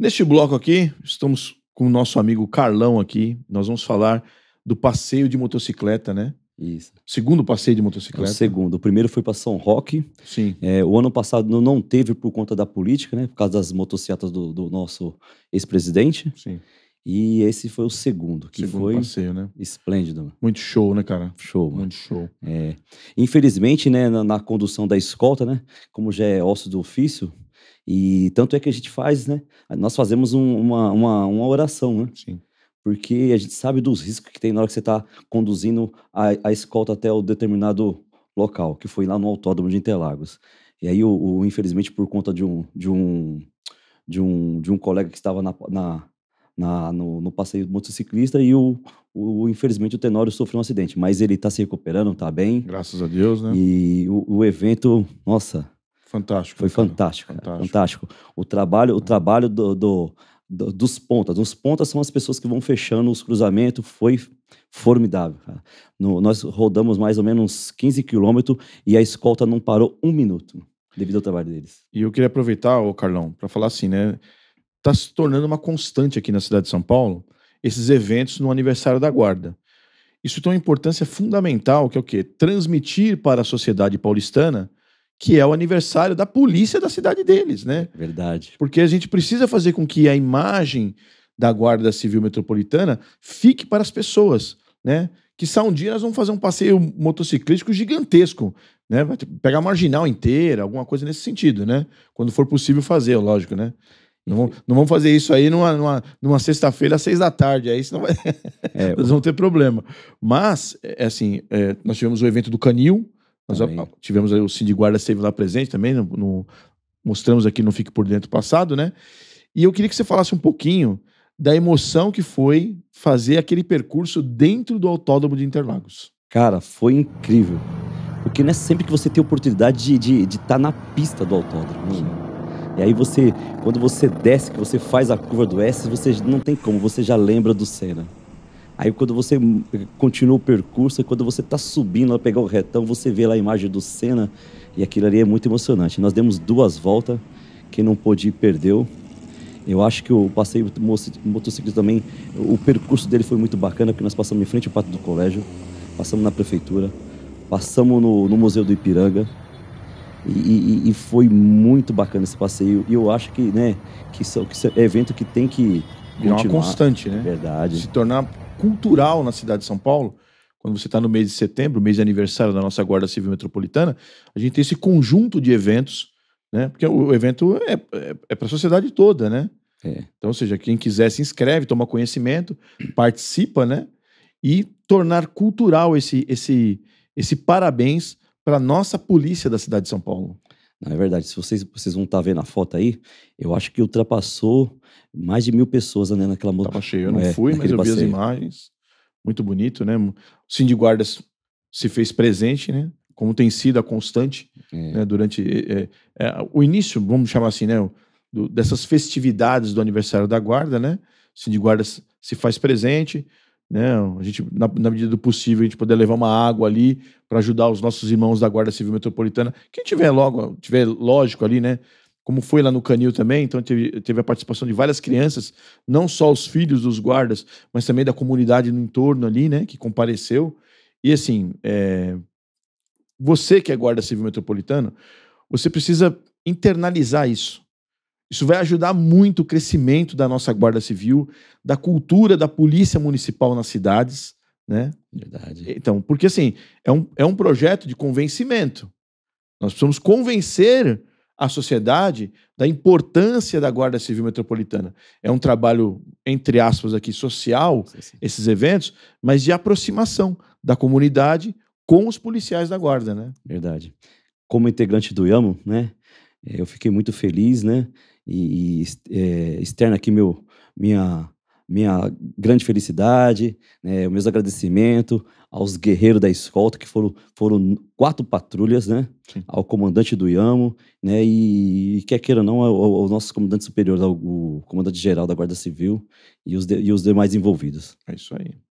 Neste bloco aqui, estamos com o nosso amigo Carlão aqui. Nós vamos falar do passeio de motocicleta, né? Isso. Segundo passeio de motocicleta. É o segundo. O primeiro foi para São Roque. Sim. É, o ano passado não, teve por conta da política, né? Por causa das motocicletas do, do nosso ex-presidente. Sim. E esse foi o segundo, que segundo foi passeio, né? esplêndido. Muito show, né, cara? Show. Mano. Muito show. É. Infelizmente, né, na, na, condução da escolta, né, como já é osso do ofício, e tanto é que a gente faz, né? Nós fazemos um, uma, uma, uma oração, né? Sim porque a gente sabe dos riscos que tem na hora que você está conduzindo a, a, escolta até o determinado local, que foi lá no autódromo de Interlagos. E aí, o, o infelizmente, por conta de um, de um, de um, de um colega que estava na, na, na no, no, passeio motociclista e o, o, infelizmente o Tenório sofreu um acidente, mas ele está se recuperando, está bem. Graças a Deus, né? E o, o evento, nossa, Fantástico. Foi fantástico, fantástico. fantástico. O trabalho, o trabalho do, do, do, dos pontas. Os pontas são as pessoas que vão fechando os cruzamentos. Foi formidável, cara. No, nós rodamos mais ou menos 15 quilômetros e a escolta não parou um minuto devido ao trabalho deles. E eu queria aproveitar, ô Carlão, para falar assim, né? Tá se tornando uma constante aqui na cidade de São Paulo esses eventos no aniversário da Guarda. Isso tem uma importância fundamental, que é o quê? Transmitir para a sociedade paulistana que é o aniversário da polícia da cidade deles, né? Verdade. Porque a gente precisa fazer com que a imagem da Guarda Civil Metropolitana fique para as pessoas, né? Que só um dia nós vamos fazer um passeio motociclístico gigantesco, né? Vai pegar a marginal inteira, alguma coisa nesse sentido, né? Quando for possível fazer, lógico, né? Não vamos, não vamos fazer isso aí numa, numa, numa sexta-feira às seis da tarde, aí senão vai... é, nós vamos ter problema. Mas, é, é assim, é, nós tivemos o evento do Canil, nós também. tivemos o Cindy Guarda esteve lá presente também, no, no, mostramos aqui no Fique Por Dentro passado, né? E eu queria que você falasse um pouquinho da emoção que foi fazer aquele percurso dentro do Autódromo de Interlagos. Cara, foi incrível. Porque não é sempre que você tem oportunidade de estar de, de tá na pista do autódromo. Né? Sim. E aí você, quando você desce, que você faz a curva do S, você não tem como, você já lembra do Senna. Aí quando você hum, continua o percurso, quando você está subindo a pegar o retão, você vê lá a imagem do Senna e aquilo ali é muito emocionante. Nós demos duas voltas, quem não pôde ir perdeu. Eu acho que o passeio motociclista também, o percurso dele foi muito bacana, porque nós passamos em frente ao pátio do colégio, passamos na prefeitura, passamos no, no Museu do Ipiranga. E, e, e, foi muito bacana esse passeio. E eu acho que, né, que, isso, que isso é evento que tem que. Continuar. É uma constante, né? Verdade. Se tornar cultural na cidade de São Paulo, quando você está no mês de setembro, mês de aniversário da nossa Guarda Civil Metropolitana, a gente tem esse conjunto de eventos, né? Porque o evento é, é, é para a sociedade toda, né? É. Então, ou seja, quem quiser se inscreve, toma conhecimento, participa, né? E tornar cultural esse, esse, esse parabéns para nossa polícia da cidade de São Paulo. É verdade, se vocês, vocês vão estar tá vendo a foto aí, eu acho que ultrapassou mais de mil pessoas né, naquela moto. Tava cheio, eu não é, fui, mas eu passeio. vi as imagens. Muito bonito, né? O Cindy Guardas se fez presente, né? Como tem sido a constante é. né, durante é, é, é o início, vamos chamar assim, né? Do, dessas festividades do aniversário da guarda, né? O Cindy Guardas se faz presente, né? A gente, na, na, medida do possível, a gente poder levar uma água ali para ajudar os nossos irmãos da Guarda Civil Metropolitana. Quem tiver logo, tiver lógico ali, né? Como foi lá no Canil também, então teve, teve a participação de várias crianças, não só os filhos dos guardas, mas também da comunidade no entorno ali, né? Que compareceu. E assim, é... você que é guarda civil metropolitano, você precisa internalizar isso. Isso vai ajudar muito o crescimento da nossa Guarda Civil, da cultura da Polícia Municipal nas cidades, né? Verdade. Então, porque assim, é um, é um projeto de convencimento. Nós precisamos convencer a sociedade da importância da Guarda Civil Metropolitana. É um trabalho, entre aspas, aqui, social, sim, sim. esses eventos, mas de aproximação da comunidade com os policiais da Guarda, né? Verdade. Como integrante do IAMO, né? Eh, eu fiquei muito feliz, né? e, e é, externo aqui meu, minha, minha grande felicidade, né, meus agradecimento aos guerreiros da escolta, que foram, foram quatro patrulhas, né? Ao comandante do IAMO, né? E, e quer queira ou não, ao, é ao nosso comandante superior, o comandante geral da Guarda Civil e os, de, e os demais envolvidos. É isso aí.